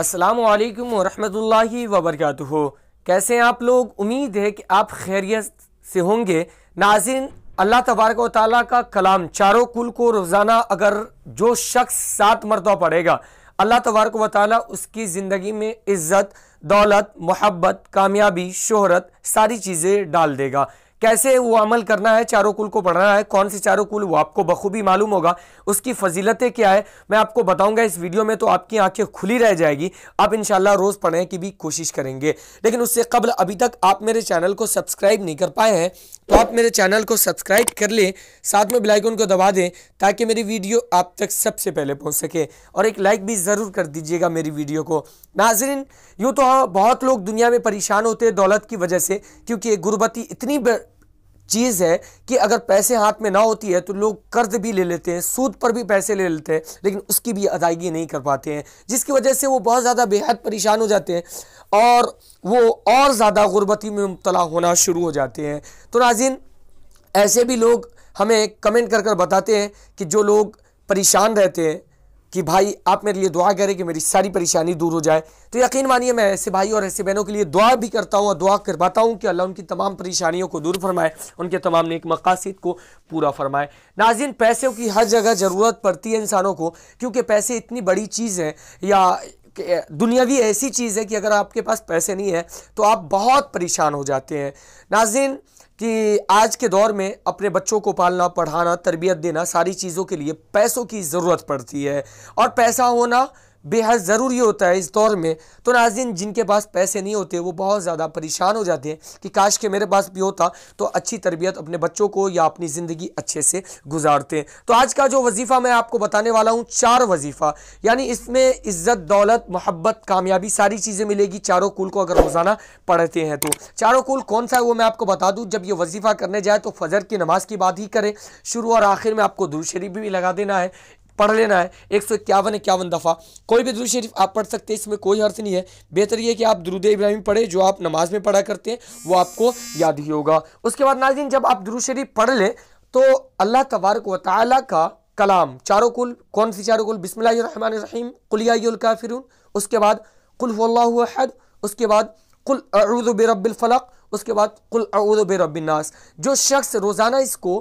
अस्सलाम वालेकुम रहमतुल्लाहि व कैसे हैं आप लोग उम्मीद है कि आप खैरियत से होंगे नाजिन अल्लाह तबारक ताली का कलाम चारों कुल को रोज़ाना अगर जो शख्स सात मरतबा पढ़ेगा अल्लाह तबारक व उसकी ज़िंदगी में इज़्ज़त दौलत मोहब्बत कामयाबी शहरत सारी चीज़ें डाल देगा कैसे वो अमल करना है चारों कुल को पढ़ना है कौन से चारों कुल वो आपको बखूबी मालूम होगा उसकी फजीलतें क्या है मैं आपको बताऊंगा इस वीडियो में तो आपकी आंखें खुली रह जाएगी आप इनशाला रोज़ पढ़ने की भी कोशिश करेंगे लेकिन उससे कबल अभी तक आप मेरे चैनल को सब्सक्राइब नहीं कर पाए हैं तो आप मेरे चैनल को सब्सक्राइब कर लें साथ में बेलाइकन को दबा दें ताकि मेरी वीडियो आप तक सबसे पहले पहुँच सके और एक लाइक भी ज़रूर कर दीजिएगा मेरी वीडियो को नाजरीन यूँ तो हाँ, बहुत लोग दुनिया में परेशान होते हैं दौलत की वजह से क्योंकि गुरबती इतनी चीज़ है कि अगर पैसे हाथ में ना होती है तो लोग कर्ज भी ले लेते हैं सूद पर भी पैसे ले लेते हैं लेकिन उसकी भी अदायगी नहीं कर पाते हैं जिसकी वजह से वो बहुत ज़्यादा बेहद परेशान हो जाते हैं और वो और ज़्यादा गुर्बती में मुबतला होना शुरू हो जाते हैं तो नाजिन ऐसे भी लोग हमें कमेंट कर कर बताते हैं कि जो लोग परेशान रहते हैं कि भाई आप मेरे लिए दुआ करें कि मेरी सारी परेशानी दूर हो जाए तो यकीन मानिए मैं ऐसे भाई और ऐसे बहनों के लिए दुआ भी करता हूँ और दुआ करवाता हूँ कि अल्लाह उनकी तमाम परेशानियों को दूर फरमाए उनके तमाम नेक मकासद को पूरा फरमाए नाजिन पैसों की हर जगह ज़रूरत पड़ती है इंसानों को क्योंकि पैसे इतनी बड़ी चीज़ हैं या दुनियावी ऐसी चीज़ है कि अगर आपके पास पैसे नहीं है तो आप बहुत परेशान हो जाते हैं नाजिन कि आज के दौर में अपने बच्चों को पालना पढ़ाना तरबियत देना सारी चीज़ों के लिए पैसों की ज़रूरत पड़ती है और पैसा होना बेहद ज़रूरी होता है इस दौर में तो नाजिन जिनके पास पैसे नहीं होते वो बहुत ज़्यादा परेशान हो जाते हैं कि काश के मेरे पास भी होता तो अच्छी तरबियत अपने बच्चों को या अपनी ज़िंदगी अच्छे से गुजारते हैं तो आज का जो वजीफ़ा मैं आपको बताने वाला हूँ चार वजीफ़ा यानी इसमें इज़्ज़त दौलत मोहब्बत कामयाबी सारी चीज़ें मिलेगी चारों कुल को अगर रोज़ाना पढ़ते हैं तो चारों कुल कौन सा है वो मैं आपको बता दूँ जब ये वजीफ़ा करने जाए तो फजर की नमाज़ की बात ही करें शुरू और आखिर में आपको दूर शरीफ भी लगा देना है पढ़ लेना है एक सौ इक्यावन इक्यावन दफ़ा कोई भी दुरूद शरीफ आप पढ़ सकते हैं इसमें कोई हर्ज नहीं है बेहतर यह कि आप दुरुद इब्राहिम पढ़े जो आप नमाज में पढ़ा करते हैं वो आपको याद ही होगा उसके बाद नाजिन जब आप दुरुद शरीफ पढ़ लें तो अल्लाह तबारक व ताली का कलाम चारों कुल कौन सी चारों कुल बिसमीम कुलियाफ़िर उसके बाद कुल्लाहद उसके बाद कुल अरुदबिरबिलफ़लक उसके बाद कुल अरुदबिरबिननास जो शख्स रोज़ाना इसको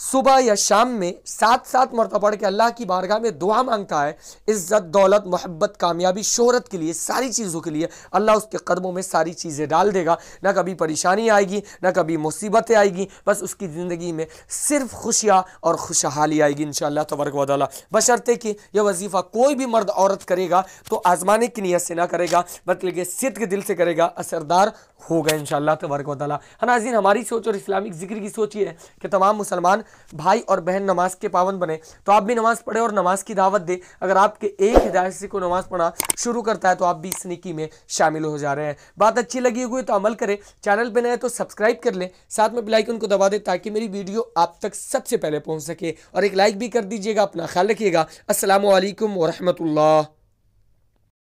सुबह या शाम में सात सात मरतबा पढ़ के अल्लाह की बारगाह में दुआ मांगता है इज़्ज़त दौलत मोहब्बत कामयाबी शोहरत के लिए सारी चीज़ों के लिए अल्लाह उसके कदमों में सारी चीज़ें डाल देगा ना कभी परेशानी आएगी ना कभी मुसीबतें आएगी बस उसकी ज़िंदगी में सिर्फ खुशियाँ और खुशहाली आएगी इन शाला तबरक वाली बशरते कि यह वजीफ़ा कोई भी मर्द औरत करेगा तो आज़माने की नीयत से ना करेगा बल्कि सिद्ध दिल से करेगा असरदार होगा इन तबारक तो वाली है नाजीन हमारी सोच और इस्लामिक जिक्र की सोच ये है कि तमाम मुसलमान भाई और बहन नमाज के पावन बने तो आप भी नमाज़ पढ़े और नमाज की दावत दे अगर आपके एक हिदायत से कोई नमाज़ पढ़ना शुरू करता है तो आप भी इस निकी में शामिल हो जा रहे हैं बात अच्छी लगी हुई तो अमल करें चैनल पर नए तो सब्सक्राइब कर लें साथ में बेलाइकन को दबा दें ताकि मेरी वीडियो आप तक सबसे पहले पहुँच सके और एक लाइक भी कर दीजिएगा अपना ख्याल रखिएगा असलकम वरहमल